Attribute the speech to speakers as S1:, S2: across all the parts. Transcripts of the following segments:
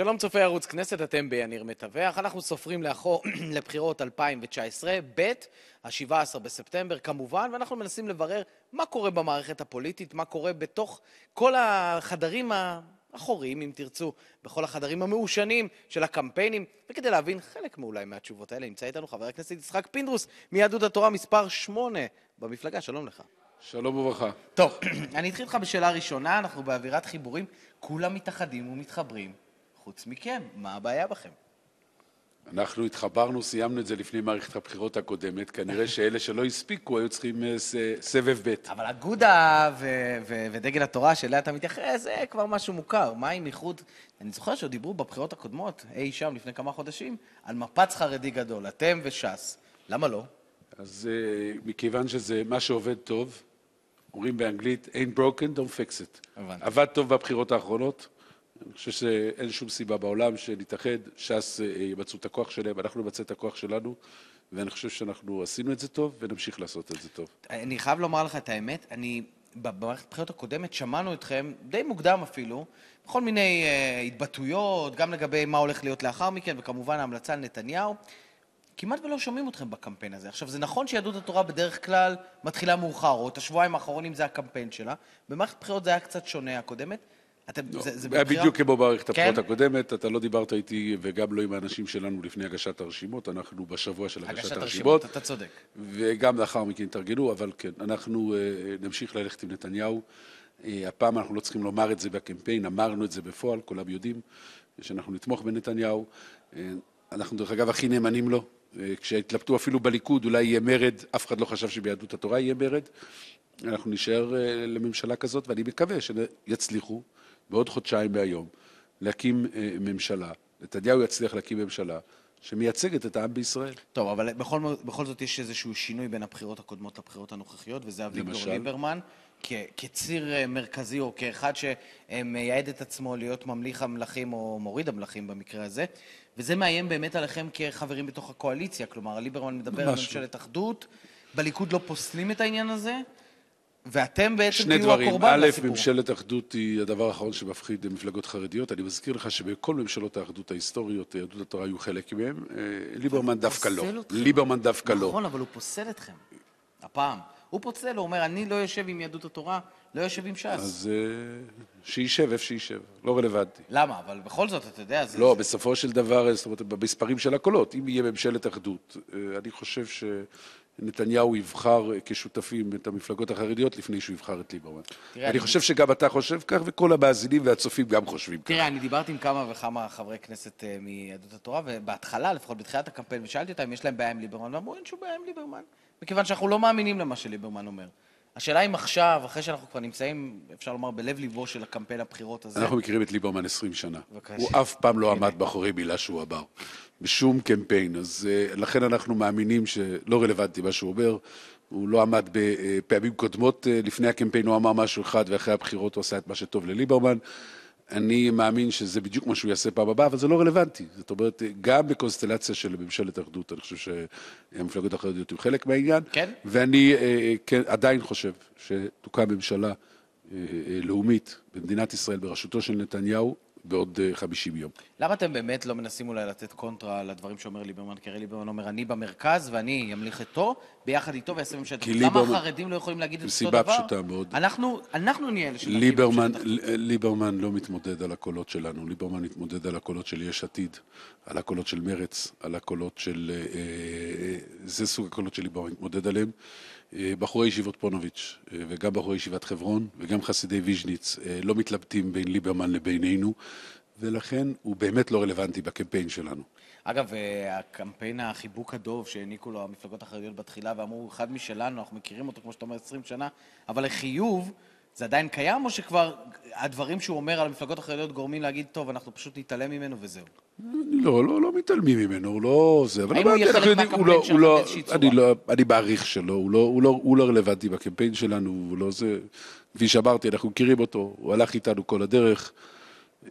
S1: שלום צופי ערוץ כנסת, אתם ביניר מתווח. אנחנו סופרים לאחור לבחירות 2019, ב', ה-17 בספטמבר כמובן, ואנחנו מנסים לברר מה קורה במערכת הפוליטית, מה קורה בתוך כל החדרים האחוריים, אם תרצו, בכל החדרים המעושנים של הקמפיינים, וכדי להבין חלק מאולי מהתשובות האלה, נמצא איתנו חבר הכנסת יצחק פינדרוס מיהדות התורה מספר 8 במפלגה, שלום לך. שלום וברכה. טוב, אני אתחיל איתך בשאלה ראשונה, אנחנו באווירת חיבורים, כולם מתאחדים ומתחברים. חוץ מכם, מה הבעיה בכם?
S2: אנחנו התחברנו, סיימנו את זה לפני מערכת הבחירות הקודמת, כנראה שאלה שלא הספיקו היו צריכים אה, סבב ב'. אבל
S1: אגודה ו- ו- ודגל התורה שאליה אתה מתייחס, זה כבר משהו מוכר. מה עם איחוד? אני זוכר שעוד דיברו בבחירות הקודמות, אי שם לפני כמה חודשים, על מפץ חרדי גדול, אתם וש"ס. למה לא?
S2: אז אה, מכיוון שזה מה שעובד טוב, אומרים באנגלית, ain't broken, don't fix it. הבנתי. עבד טוב בבחירות האחרונות, אני חושב שאין שום סיבה בעולם שנתאחד, ש"ס אה, ימצאו את הכוח שלהם, אנחנו נמצא את הכוח שלנו, ואני חושב שאנחנו עשינו את זה טוב, ונמשיך לעשות את זה טוב.
S1: אני חייב לומר לך את האמת, אני, במערכת הבחירות הקודמת שמענו אתכם, די מוקדם אפילו, בכל מיני uh, התבטאויות, גם לגבי מה הולך להיות לאחר מכן, וכמובן ההמלצה על נתניהו. כמעט ולא שומעים אתכם בקמפיין הזה. עכשיו, זה נכון שיהדות התורה בדרך כלל מתחילה מאוחר, או את השבועיים האחרונים זה הקמפיין שלה. במערכת הבחירות זה היה קצת שונה הקודמת. אתם, לא, זה, זה היה בבחירה? בדיוק כמו
S2: במערכת כן? הבחירות הקודמת, אתה לא דיברת איתי וגם לא עם האנשים שלנו לפני הגשת הרשימות, אנחנו בשבוע של הגשת, הגשת הרשימות. אתה צודק. וגם לאחר מכן התארגנו, אבל כן, אנחנו uh, נמשיך ללכת עם נתניהו. Uh, הפעם אנחנו לא צריכים לומר את זה בקמפיין, אמרנו את זה בפועל, כולם יודעים שאנחנו נתמוך בנתניהו. Uh, אנחנו, דרך אגב, הכי נאמנים לו. כשהתלבטו אפילו בליכוד, אולי יהיה מרד, אף אחד לא חשב שביהדות התורה יהיה מרד. אנחנו נישאר לממשלה כזאת, ואני מקווה שיצליחו. בעוד חודשיים מהיום, להקים אה, ממשלה, נתניהו יצליח להקים ממשלה שמייצגת את העם בישראל. טוב, אבל
S1: בכל, בכל זאת יש איזשהו שינוי בין הבחירות הקודמות לבחירות הנוכחיות, וזה אביגדור למשל... ליברמן, כ, כציר אה, מרכזי או כאחד שמייעד את עצמו להיות ממליך המלכים או מוריד המלכים במקרה הזה, וזה מאיים באמת עליכם כחברים בתוך הקואליציה, כלומר, ליברמן מדבר על לא. ממשלת אחדות. בליכוד לא פוסלים את העניין הזה? ואתם בעצם תהיו כאילו הקורבן לסיפור. שני דברים. א', ממשלת
S2: אחדות היא הדבר האחרון שמפחיד מפלגות חרדיות. אני מזכיר לך שבכל ממשלות האחדות ההיסטוריות, יהדות התורה היו חלק מהן. אה, ליברמן דווקא לא. ליברמן דווקא לא. נכון,
S1: אבל הוא פוסל אתכם. הפעם. הוא פוסל, הוא אומר, אני לא יושב עם יהדות התורה. לא יושב עם ש"ס. אז
S2: אה, שישב איפה שישב, לא רלוונטי.
S1: למה? אבל בכל זאת, אתה יודע... זה, לא, זה...
S2: בסופו של דבר, זאת אומרת, במספרים של הקולות, אם יהיה ממשלת אחדות, אה, אני חושב ש... נתניהו יבחר אה, כשותפים את המפלגות החרדיות לפני שהוא יבחר את ליברמן. אני, חושב שגם אתה חושב כך, וכל המאזינים והצופים גם חושבים כך.
S1: תראה, אני דיברתי עם כמה וכמה חברי כנסת מיהדות התורה, ובהתחלה, לפחות בתחילת הקמפיין, ושאלתי אותם אם יש להם בעיה עם ליברמן, ואמרו, אין שום בעיה עם ליברמן, מכיוון שאנחנו לא מאמינים למה שליברמן אומר. השאלה אם עכשיו, אחרי שאנחנו כבר נמצאים, אפשר לומר, בלב ליבו של הקמפיין הבחירות הזה... אנחנו
S2: מכירים את ליברמן 20 שנה. בבקשה. הוא אף פעם לא עמד מאחורי מילה שהוא אמר, בשום קמפיין. אז אה, לכן אנחנו מאמינים שלא רלוונטי מה שהוא אומר. הוא לא עמד בפעמים אה, קודמות, אה, לפני הקמפיין הוא אמר משהו אחד, ואחרי הבחירות הוא עשה את מה שטוב לליברמן. אני מאמין שזה בדיוק מה שהוא יעשה פעם הבאה, אבל זה לא רלוונטי. זאת אומרת, גם בקונסטלציה של ממשלת אחדות, אני חושב שהמפלגות החרדיות הן חלק מהעניין. כן. ואני אה, כן, עדיין חושב שתוקם ממשלה אה, אה, לאומית במדינת ישראל בראשותו של נתניהו, בעוד 50 יום.
S1: למה אתם באמת לא מנסים אולי לתת קונטרה לדברים שאומר ליברמן? כי הרי ליברמן אומר, אני במרכז ואני אמליך אתו, ביחד איתו ויעשה ממשלת אחדות. למה ליברמן... החרדים לא יכולים להגיד את אותו דבר? מסיבה פשוטה מאוד. אנחנו, אנחנו נהיה אלה שנגיד ממשלת אחדות.
S2: ליברמן לא מתמודד על הקולות שלנו, ליברמן מתמודד על הקולות של יש עתיד, על הקולות של מרץ, על הקולות של... אה, אה, אה זה סוג הקולות של ליברמן מתמודד עליהם. אה, בחורי ישיבות פונוביץ' אה, וגם בחורי ישיבת חברון וגם חסידי ויז'ניץ לא מתלבטים בין ליברמן לבינינו ולכן הוא באמת לא רלוונטי בקמפיין שלנו.
S1: אגב, אה, הקמפיין החיבוק הדוב שהעניקו לו המפלגות החרדיות בתחילה ואמרו, הוא אחד משלנו, אנחנו מכירים אותו, כמו שאתה אומר, 20 שנה, אבל לחיוב, זה עדיין קיים, או שכבר הדברים שהוא אומר על המפלגות החרדיות גורמים להגיד, טוב, אנחנו פשוט נתעלם ממנו וזהו?
S2: לא, לא, לא מתעלמים ממנו, הוא לא זה. האם הוא יהיה חלק מהקמפיין לא, שלכם לא, באיזושהי צורה? אני, לא, אני מעריך שלא, הוא לא, הוא, לא, הוא לא רלוונטי בקמפיין שלנו, הוא לא זה. כפי שאמרתי, אנחנו מכירים אותו, הוא הלך איתנו כל הדרך.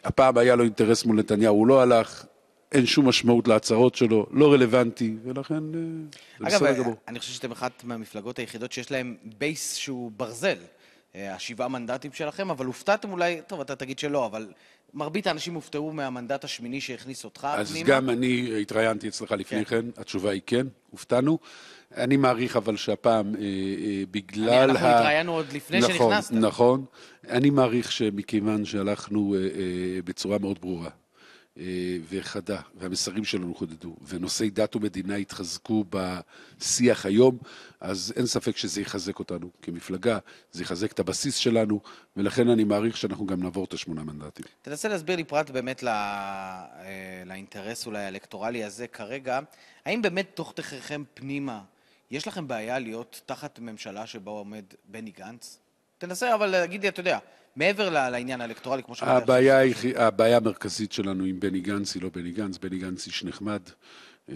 S2: הפעם היה לו אינטרס מול נתניהו, הוא לא הלך. אין שום משמעות להצהרות שלו, לא רלוונטי, ולכן אה,
S1: זה בסדר גמור. אגב, אני חושב שאתם אחת מהמפלגות היחידות שיש להן בייס שהוא ברזל, אה, השבעה מנדטים שלכם, אבל הופתעתם אולי, טוב, אתה תגיד שלא, אבל מרבית האנשים הופתעו מהמנדט השמיני שהכניס אותך אז פנימה. גם
S2: אני התראיינתי אצלך לפני כן. כן, התשובה היא כן, הופתענו. אני מעריך אבל שהפעם, אה, אה, בגלל אני, אנחנו ה... אנחנו התראיינו עוד לפני נכון, שנכנסת. נכון, נכון. אני מעריך שמכיוון שהלכנו אה, אה, בצורה מאוד ברורה, אה, וחדה, והמסרים שלנו חודדו, ונושאי דת ומדינה התחזקו בשיח היום, אז אין ספק שזה יחזק אותנו כמפלגה, זה יחזק את הבסיס שלנו, ולכן אני מעריך שאנחנו גם נעבור את השמונה מנדטים.
S1: תנסה להסביר לי פרט באמת לא... לאינטרס אולי האלקטורלי הזה כרגע, האם באמת תוך תכריכם פנימה, יש לכם בעיה להיות תחת ממשלה שבה עומד בני גנץ? תנסה אבל להגיד אה, לי, אתה יודע, מעבר לעניין האלקטורלי, כמו שאמרתי. הבעיה,
S2: היחיד, הבעיה המרכזית שלנו עם בני גנץ היא לא בני גנץ, בני גנץ איש נחמד, אה,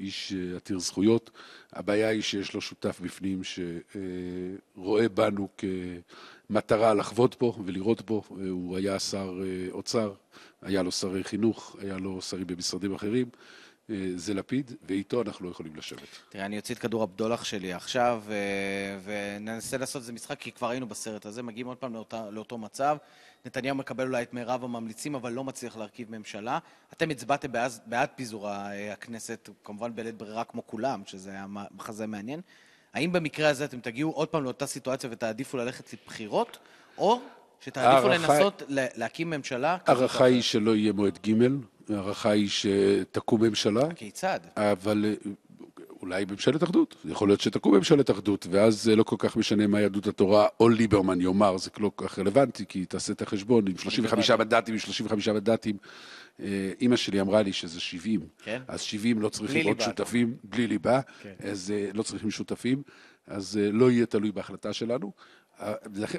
S2: איש אה, עתיר זכויות. הבעיה היא שיש לו שותף בפנים שרואה אה, בנו כמטרה לחבוט בו ולראות בו. הוא היה שר אוצר, היה לו שרי חינוך, היה לו שרים במשרדים אחרים. אה, זה לפיד, ואיתו אנחנו לא
S1: יכולים לשבת. תראה, אני אוציא את כדור הבדולח שלי עכשיו, אה, וננסה לעשות איזה משחק, כי כבר היינו בסרט הזה, מגיעים עוד פעם לאותה, לאותו מצב. נתניהו מקבל אולי את מירב הממליצים, אבל לא מצליח להרכיב ממשלה. אתם הצבעתם בעז, בעד פיזור אה, הכנסת, כמובן בלית ברירה כמו כולם, שזה היה מחזה מעניין. האם במקרה הזה אתם תגיעו עוד פעם לאותה סיטואציה ותעדיפו ללכת לבחירות, או שתעדיפו הערכה... לנסות להקים ממשלה? הערכה היא
S2: שלא יהיה מועד ג', ההערכה היא שתקום ממשלה. כיצד? אבל אה, אולי ממשלת אחדות. יכול להיות שתקום ממשלת אחדות, ואז זה לא כל כך משנה מה יהדות התורה או ליברמן יאמר, זה לא כל כך רלוונטי, כי תעשה את החשבון, עם 35 מנדטים, עם 35 מנדטים. אה, אימא שלי אמרה לי שזה 70, כן? אז 70 לא צריכים עוד ליבה. שותפים, בלי ליבה, כן. אז אה, לא צריכים שותפים, אז לא יהיה תלוי בהחלטה שלנו.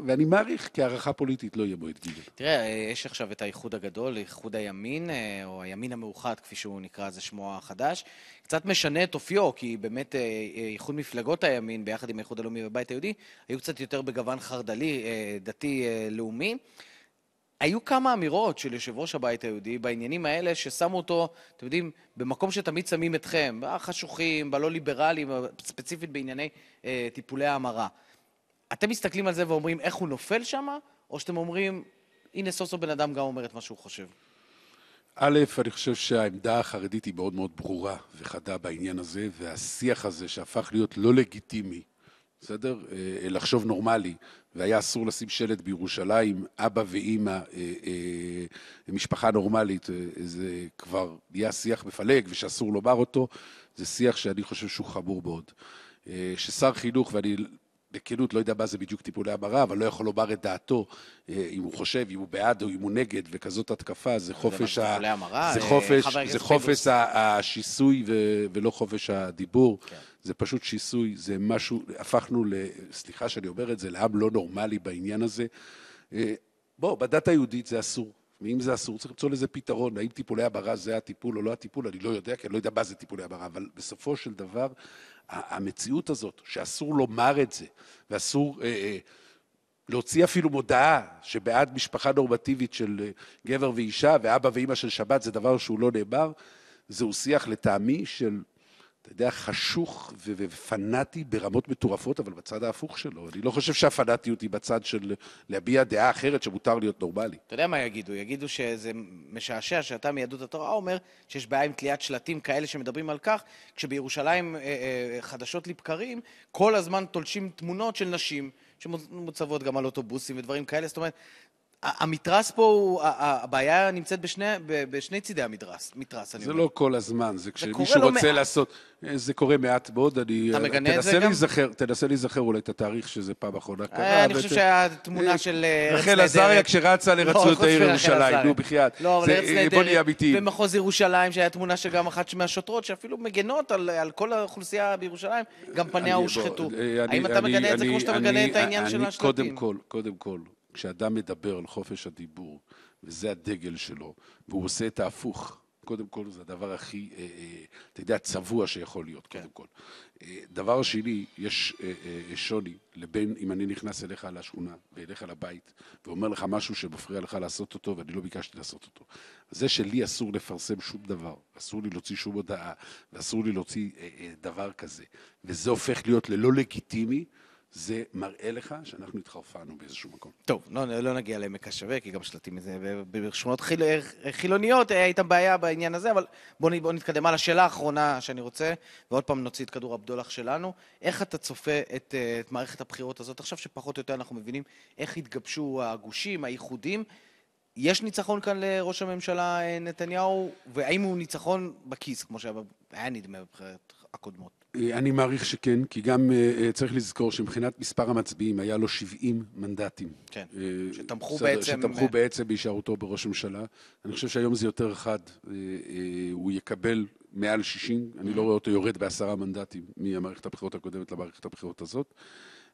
S2: ואני מעריך כי הערכה פוליטית לא יהיה מועד ג'.
S1: תראה, אה, יש עכשיו את האיחוד הגדול, איחוד הימין, אה, או הימין המאוחד, כפי שהוא נקרא, זה שמו החדש. קצת משנה את אופיו, כי באמת אה, איחוד מפלגות הימין, ביחד עם האיחוד הלאומי והבית היהודי, היו קצת יותר בגוון חרד"לי, דתי-לאומי. היו כמה אמירות של יושב ראש הבית היהודי בעניינים האלה ששמו אותו, אתם יודעים, במקום שתמיד שמים אתכם, החשוכים, בלא ליברלים, ספציפית בענייני אה, טיפולי ההמרה. אתם מסתכלים על זה ואומרים איך הוא נופל שם, או שאתם אומרים, הנה סוף סוף בן אדם גם אומר את מה שהוא חושב?
S2: א', אני חושב שהעמדה החרדית היא מאוד מאוד ברורה וחדה בעניין הזה, והשיח הזה שהפך להיות לא לגיטימי, בסדר? אה, אה, לחשוב נורמלי, והיה אסור לשים שלט בירושלים, אבא ואימא, אה, משפחה נורמלית, זה כבר נהיה שיח מפלג ושאסור לומר אותו, זה שיח שאני חושב שהוא חמור מאוד. ששר חינוך, ואני בכנות, לא יודע מה זה בדיוק טיפולי המרה, אבל לא יכול לומר את דעתו, אה, אם הוא חושב, אם הוא בעד או אם הוא נגד, וכזאת התקפה, זה חופש, ה... המרה, זה אה, חופש, זה חופש ה... השיסוי ו... ולא חופש הדיבור. כן. זה פשוט שיסוי, זה משהו, הפכנו, ל... סליחה שאני אומר את זה, לעם לא נורמלי בעניין הזה. אה, בוא, בדת היהודית זה אסור. ואם זה אסור, צריך למצוא לזה פתרון. האם טיפולי המרה זה הטיפול או לא הטיפול, אני לא יודע, כי אני לא יודע מה זה טיפולי המרה, אבל בסופו של דבר, המציאות הזאת, שאסור לומר את זה, ואסור אה, אה, להוציא אפילו מודעה שבעד משפחה נורמטיבית של אה, גבר ואישה ואבא ואימא של שבת, זה דבר שהוא לא נאמר, זהו שיח לטעמי של אתה יודע, חשוך ופנאטי ברמות מטורפות, אבל בצד ההפוך שלו. אני לא חושב שהפנאטיות היא בצד של להביע דעה אחרת שמותר להיות נורמלי.
S1: אתה יודע מה יגידו? יגידו שזה משעשע שאתה מיהדות התורה אומר שיש בעיה עם תליית שלטים כאלה שמדברים על כך, כשבירושלים אה, אה, חדשות לבקרים כל הזמן תולשים תמונות של נשים. שמוצבות גם על אוטובוסים ודברים כאלה, זאת אומרת, המתרס פה, הוא, הבעיה נמצאת בשני, בשני צידי המתרס, מתרס, אני זה אומר. זה לא
S2: כל הזמן, זה כשמישהו לא רוצה לא לעשות, זה קורה מעט מאוד, אני... אתה אה, מגנה את זה גם? להיזכר, תנסה להיזכר אולי את התאריך שזה פעם אחרונה אה, קרה. אני חושב
S1: שהתמונה אה, של אה, ארץ נהדרת... רחל עזריה כשרצה לא, לרצות את העיר ירושלים, נו בחייאת. לא, אבל ארץ נהדרת, בוא נהיה אמיתי. במחוז ירושלים, שהיה תמונה של גם אחת מהשוטרות, שאפילו מגנות על כל האוכלוסייה בירושלים, גם פניה הושחתו. האם אתה מגנה את זה כמו שאתה מגנה את העניין של השלטים? קודם
S2: כל, קודם כל. כשאדם מדבר על חופש הדיבור, וזה הדגל שלו, והוא עושה את ההפוך, קודם כל זה הדבר הכי, אה, אה, אתה יודע, צבוע שיכול להיות, כן. קודם כל. אה, דבר שני, יש אה, אה, שוני לבין אם אני נכנס אליך לשכונה ואליך לבית ואומר לך משהו שמפריע לך לעשות אותו ואני לא ביקשתי לעשות אותו. זה שלי אסור לפרסם שום דבר, אסור לי להוציא שום הודעה ואסור לי להוציא אה, אה, דבר כזה, וזה הופך להיות ללא לגיטימי. זה מראה לך שאנחנו
S1: התחרפנו באיזשהו מקום. טוב, לא, לא, לא נגיע לעמק השווה, כי גם שלטים מזה, ובשכונות חיל, חילוניות, אה, היה איתם בעיה בעניין הזה, אבל בואו בוא נתקדם הלאה. שאלה האחרונה שאני רוצה, ועוד פעם נוציא את כדור הבדולח שלנו, איך אתה צופה את, אה, את מערכת הבחירות הזאת, עכשיו שפחות או יותר אנחנו מבינים איך התגבשו הגושים, האיחודים, יש ניצחון כאן לראש הממשלה אה, נתניהו, והאם הוא ניצחון בכיס, כמו שהיה נדמה בבחירות הקודמות?
S2: אה, אני מעריך שכן, כי גם uh, צריך לזכור שמבחינת מספר המצביעים היה לו 70 מנדטים. כן, uh, שתמכו בסדר, בעצם... שתמכו בעצם בהישארותו בראש הממשלה. אני חושב שהיום זה יותר חד, הוא יקבל מעל 60, אני לא mm-hmm. רואה אותו יורד בעשרה מנדטים מהמערכת הבחירות הקודמת למערכת הבחירות הזאת.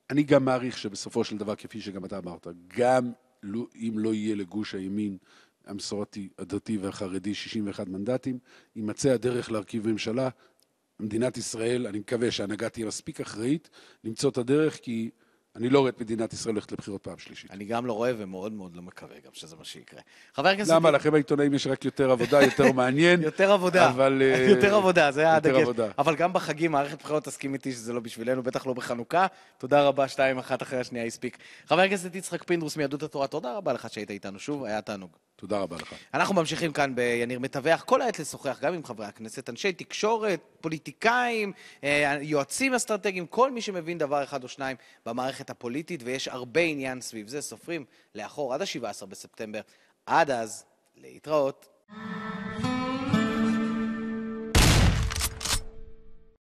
S2: אני גם מעריך שבסופו של דבר, כפי שגם אתה אמרת, גם לו, לא, אם לא יהיה לגוש הימין המסורתי, הדתי והחרדי 61 מנדטים, יימצא הדרך להרכיב ממשלה מדינת ישראל, אני מקווה שההנהגה תהיה מספיק אחראית למצוא את הדרך, כי אני לא רואה את מדינת ישראל הולכת
S1: לבחירות פעם שלישית. אני גם לא רואה ומאוד מאוד לא מקווה גם שזה מה שיקרה. חבר הכנסת... למה? לכם
S2: העיתונאים יש רק יותר עבודה, יותר מעניין. יותר עבודה. אבל... אה, יותר עבודה, זה היה הדגש.
S1: אבל גם בחגים מערכת בחירות תסכים איתי שזה לא בשבילנו, בטח לא בחנוכה. תודה רבה, שתיים אחת אחרי השנייה הספיק. חבר הכנסת יצחק פינדרוס מיהדות התורה, תודה רבה לך שהיית איתנו שוב, היה תענוג. תודה רבה לך. אנחנו ממשיכים כאן ביניר מתווח כל העת לשוחח גם עם חברי הכנסת, אנשי תקשורת, פוליטיקאים, אה, יועצים אסטרטגיים, כל מי שמבין דבר אחד או שניים במערכת הפוליטית, ויש הרבה עניין סביב זה. סופרים לאחור עד ה-17 בספטמבר. עד אז, להתראות. Thank you.